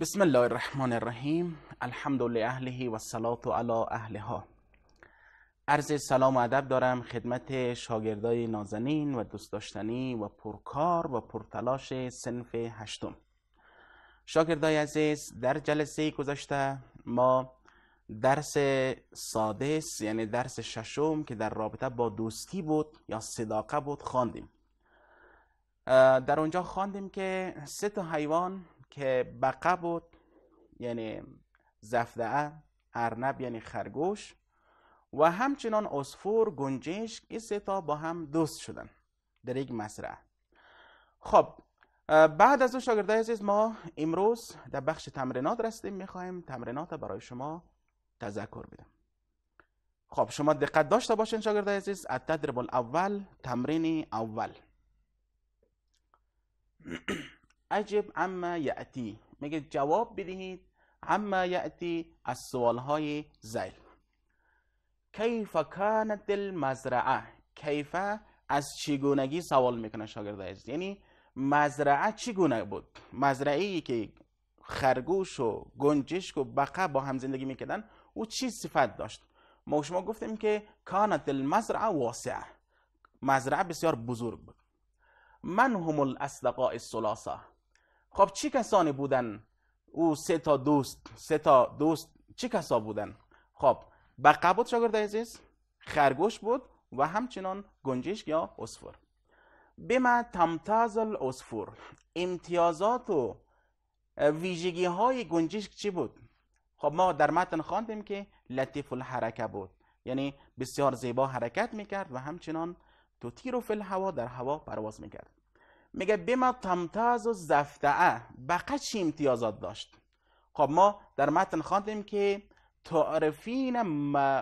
بسم الله الرحمن الرحیم الحمد لله و صلات علی اهلها عرض سلام و ادب دارم خدمت شاگردای نازنین و دوست داشتنی و پرکار و پرتلاش سنف هشتم شاگردای عزیز در جلسه گذشته ما درس سادس یعنی درس ششم که در رابطه با دوستی بود یا صداقه بود خواندیم در اونجا خواندیم که سه تا حیوان که بقه بود یعنی زفدعه ارنب یعنی خرگوش و همچنان اسفور گنجشک این سه تا با هم دوست شدن در یک مسرح خب بعد از اون شاگردای عزیز ما امروز در بخش تمرینات رسیدیم میخوایم تمرینات برای شما تذکر بدم خب شما دقت داشته باشین شاگردای عزیز التدرب الاول تمرین اول عجب عما یعتی میگه جواب بدهید عما یعتی از های زیل کیف کانت المزرعه کیف از چگونگی سوال میکنه شاگرد عزیز یعنی مزرعه چگونه بود مزرعه ای که خرگوش و گنجشک و بقه با هم زندگی میکردن او چی صفت داشت ما شما گفتیم که کانت المزرعه واسعه مزرعه بسیار بزرگ بود من هم الاصدقاء الثلاثه خب چه کسانی بودن او سه تا دوست سه تا دوست چه کسا بودن خب بقه بود شاگرد عزیز خرگوش بود و همچنان گنجشک یا اسفور بما تمتاز الاسفور امتیازات و ویژگی های گنجشک چی بود خب ما در متن خواندیم که لطیف الحرکه بود یعنی بسیار زیبا حرکت میکرد و همچنان تو تیر و فل هوا در هوا پرواز میکرد میگه بما تمتاز و زفتعه بقه چی امتیازات داشت خب ما در متن خواندیم که تعرفین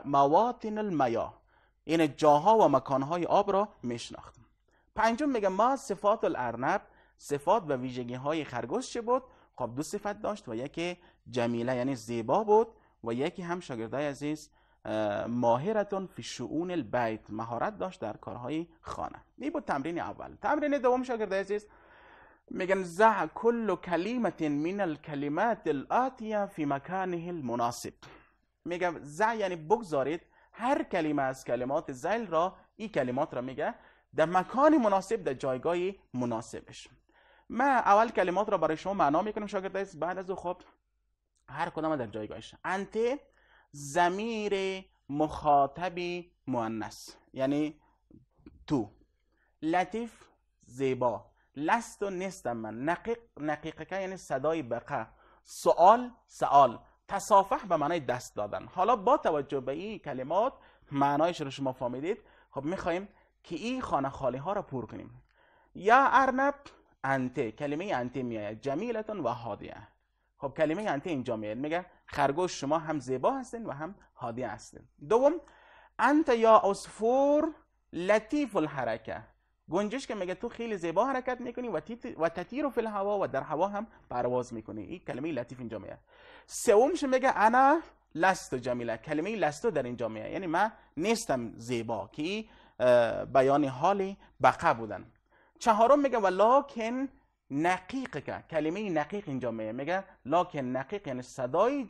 مواطن المیا این جاها و مکانهای آب را میشناخت پنجم میگه ما صفات الارنب صفات و ویژگی های خرگوش چه بود خب دو صفت داشت و یکی جمیله یعنی زیبا بود و یکی هم شاگردای عزیز ماهرتون فی شؤون البیت مهارت داشت در کارهای خانه این بود تمرین اول تمرین دوم شاگرد عزیز میگن زع کل کلمت من الکلمات الاتیه فی مکانه المناسب میگم زع یعنی بگذارید هر کلمه از کلمات زل را این کلمات را میگه در مکان مناسب در جایگاه مناسبش من اول کلمات را برای شما معنا میکنم شاگرد عزیز بعد از او خب هر کدام در جایگاهش انت زمیر مخاطبی مؤنث یعنی تو لطیف زیبا لست و نیستم من نقیق نقیقه یعنی صدای بقه سوال سوال تصافح به معنای دست دادن حالا با توجه به این کلمات معنایش رو شما فهمیدید خب میخوایم که این خانه خالی ها رو پر کنیم یا ارنب انته کلمه انته میآید جمیلتون و هادیه خب کلمه یعنی انت اینجا میاد میگه خرگوش شما هم زیبا هستین و هم هادی هستین دوم انت یا اصفور لطیف الحرکه گنجش که میگه تو خیلی زیبا حرکت میکنی و, تیت و هوا فی و در هوا هم پرواز میکنی این کلمه لطیف اینجا میاد سومش میگه انا لست جمیله کلمه لستو در اینجا میاد یعنی من نیستم زیبا که بیان حالی بقا بودن چهارم میگه ولکن نقیق که کلمه نقیق اینجا میگه لکن نقیق یعنی صدای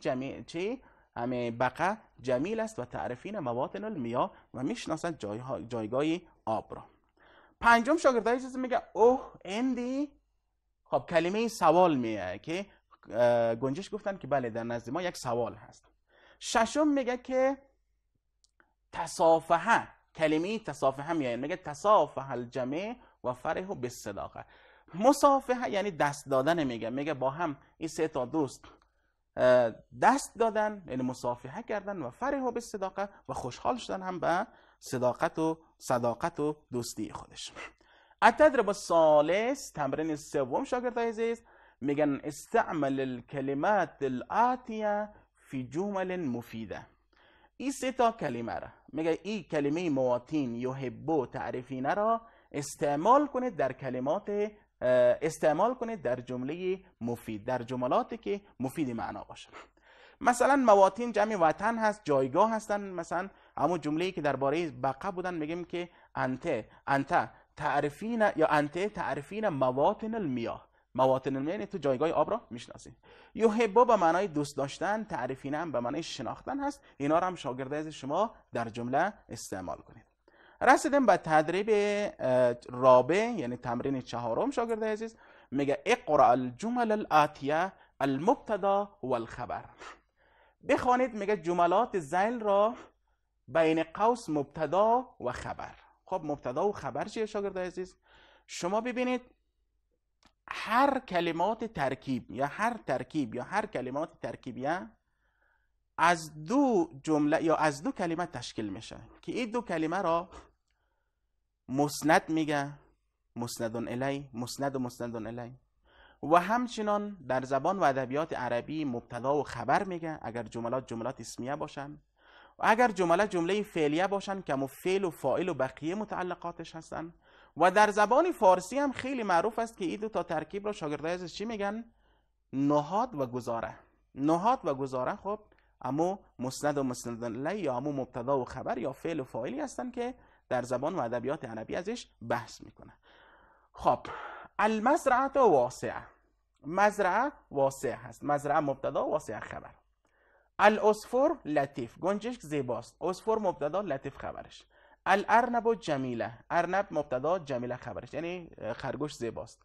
چی همه بقه جمیل است و تعرفین مواطن المیا و میشناسند جای جایگاهی آب را پنجم شاگردای چیزی میگه اوه اندی خب کلمه سوال میگه که گنجش گفتن که بله در نزد ما یک سوال هست ششم میگه که تصافحه کلمه تصافحه میاد میگه تصافه الجمع و و بالصداقه مصافحه یعنی دست دادن میگه میگه با هم این سه تا دوست دست دادن یعنی مصافحه کردن و فرحو به صداقت و خوشحال شدن هم به صداقت و صداقت و دوستی خودش با سالس تمرین سوم شاگرد عزیز میگن استعمل کلمات الاتیه فی جمل مفیده این سه تا کلمه را میگه این کلمه مواتین یحبو تعریفینه را استعمال کنید در کلمات استعمال کنید در جمله مفید در جملاتی که مفید معنا باشه مثلا مواطن جمع وطن هست جایگاه هستن مثلا همون جمله‌ای که درباره بقه بودن میگیم که انت انت تعرفین یا انت تعرفین مواطن المیاه مواطن المیاه یعنی تو جایگاه آب را میشناسی یحبو به معنای دوست داشتن تعرفین هم به معنای شناختن هست اینا را هم شاگرده از شما در جمله استعمال کنید رسیدیم به تدریب رابع یعنی تمرین چهارم شاگرد عزیز میگه اقرا الجمل الاتیه المبتدا و الخبر بخوانید میگه جملات زیل را بین قوس مبتدا و خبر خب مبتدا و خبر چیه شاگرد عزیز شما ببینید هر کلمات ترکیب یا هر ترکیب یا هر کلمات ترکیبیه از دو جمله یا از دو کلمه تشکیل میشه که این دو کلمه را مسند میگه مسندون الی مسند و مسندون الی و همچنان در زبان و ادبیات عربی مبتدا و خبر میگه اگر جملات جملات اسمیه باشن و اگر جمله جمله فعلیه باشن که فعل و فاعل و بقیه متعلقاتش هستن و در زبان فارسی هم خیلی معروف است که این دو تا ترکیب رو شاگردای از چی میگن نهاد و گزاره نهاد و گزاره خب اما مسند و مسند یا امو مبتدا و خبر یا فعل و فاعلی هستن که در زبان و ادبیات عربی ازش بحث میکنه خب المزرعه واسعه مزرعه واسع هست مزرعه مبتدا واسع خبر الاسفر لطیف گنجشک زیباست اسفر مبتدا لطیف خبرش الارنب جمیله ارنب مبتدا جمیله خبرش یعنی خرگوش زیباست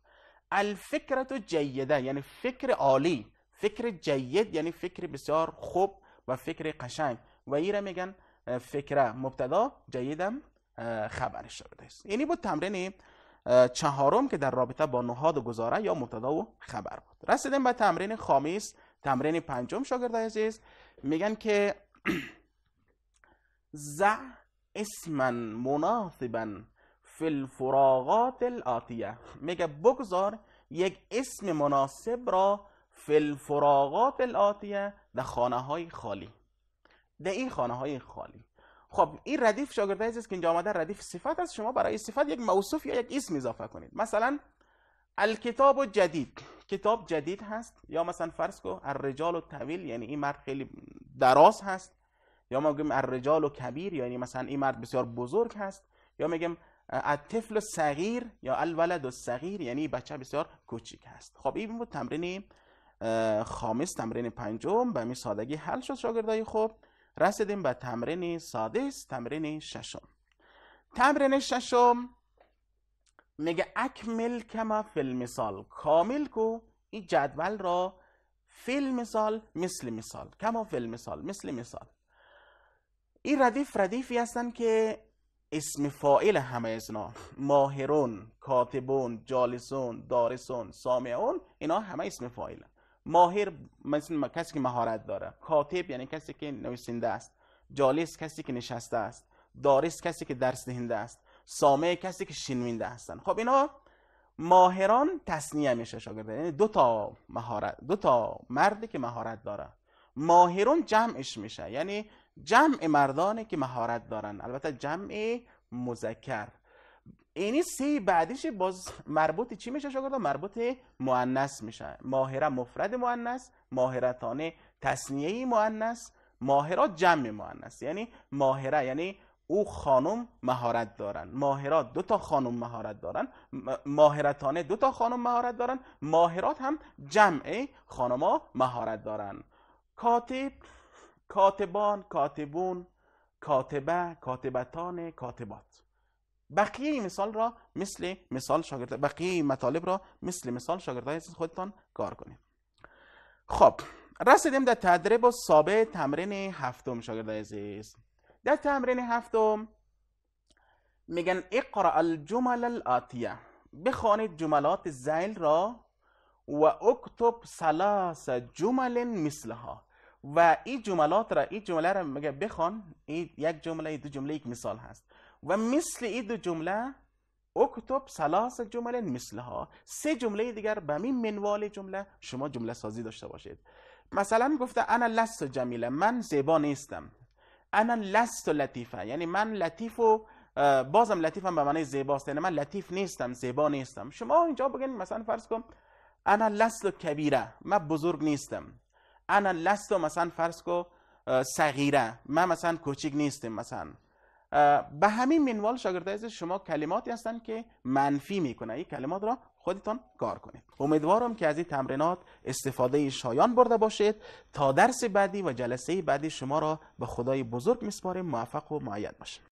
الفکرت جیده یعنی فکر عالی فکر جید یعنی فکر بسیار خوب و فکر قشنگ و ایره میگن فکره مبتدا جیدم خبرش شده است یعنی بود تمرین چهارم که در رابطه با نهاد و گزاره یا مبتدا و خبر بود رسیدیم به تمرین خامیس تمرین پنجم شاگرد عزیز میگن که زع اسما مناسبا فی الفراغات الاتیه میگه بگذار یک اسم مناسب را فی الفراغات الاتیه در خانه های خالی در این خانه های خالی خب این ردیف شاگرده است که اینجا آمده ردیف صفت است شما برای صفت یک موصوف یا یک اسم اضافه کنید مثلا الکتاب جدید کتاب جدید هست یا مثلا فرض کو الرجال و طویل یعنی این مرد خیلی دراز هست یا ما میگیم الرجال و کبیر یعنی مثلا این مرد بسیار بزرگ هست یا میگم الطفل و صغیر یا الولد و صغیر یعنی بچه بسیار کوچیک هست خب این بود تمرین خامس تمرین پنجم به می سادگی حل شد شاگردای خوب رسیدیم به تمرین است تمرین ششم تمرین ششم میگه اکمل کما فی المثال کامل کو این جدول را فی مثال مثل مثال کما فی المثال مثل مثال این ردیف ردیفی هستن که اسم فائل همه ازنا ماهرون کاتبون جالسون دارسون سامعون اینا همه اسم هستن ماهر کسی که مهارت داره کاتب یعنی کسی که نویسنده است جالس کسی که نشسته است دارس کسی که درس دهنده است سامع کسی که شنونده هستن خب اینا ماهران تصنیه میشه شاگرد یعنی دو تا مهارت دو تا مردی که مهارت داره ماهرون جمعش میشه یعنی جمع مردانی که مهارت دارن البته جمع مذکر اینی سه بعدیش باز مربوط چی میشه شاگردا مربوط مؤنث میشه ماهره مفرد مؤنث ماهرتان تسنیه مؤنث ماهرات جمع مؤنث یعنی ماهره یعنی او خانم مهارت دارن ماهرات دو تا خانم مهارت دارن ماهرتانه دو تا خانم مهارت دارن ماهرات هم جمع خانما مهارت دارن کاتب کاتبان کاتبون کاتبه کاتبتان کاتبات بقیه این مثال را مثل مثال شاگرد بقیه مطالب را مثل مثال شاگردای عزیز خودتان کار کنید خب رسیدیم در تدریب و سابه تمرین هفتم شاگرده عزیز در تمرین هفتم میگن اقرا الجمل الاتیه بخوانید جملات زیل را و اکتب سلاس جمل مثلها و این جملات را این جمله را میگه بخوان این یک جمله دو جمله یک مثال هست و مثل این دو جمله اکتب سلاس جمله مثلها سه جمله دیگر به این منوال جمله شما جمله سازی داشته باشید مثلا گفته انا لست جمیله من زیبا نیستم انا لست لطیفه یعنی من لطیف و بازم لطیفم به معنی زیباست یعنی من لطیف نیستم زیبا نیستم شما اینجا بگین مثلا فرض کن انا لست کبیره من بزرگ نیستم انا لست مثلا فرض کن صغیره من مثلا کوچیک نیستم مثلا به همین منوال شاگردای شما کلماتی هستند که منفی میکنه این کلمات را خودتان کار کنید امیدوارم که از این تمرینات استفاده شایان برده باشید تا درس بعدی و جلسه بعدی شما را به خدای بزرگ میسپاریم موفق و معید باشید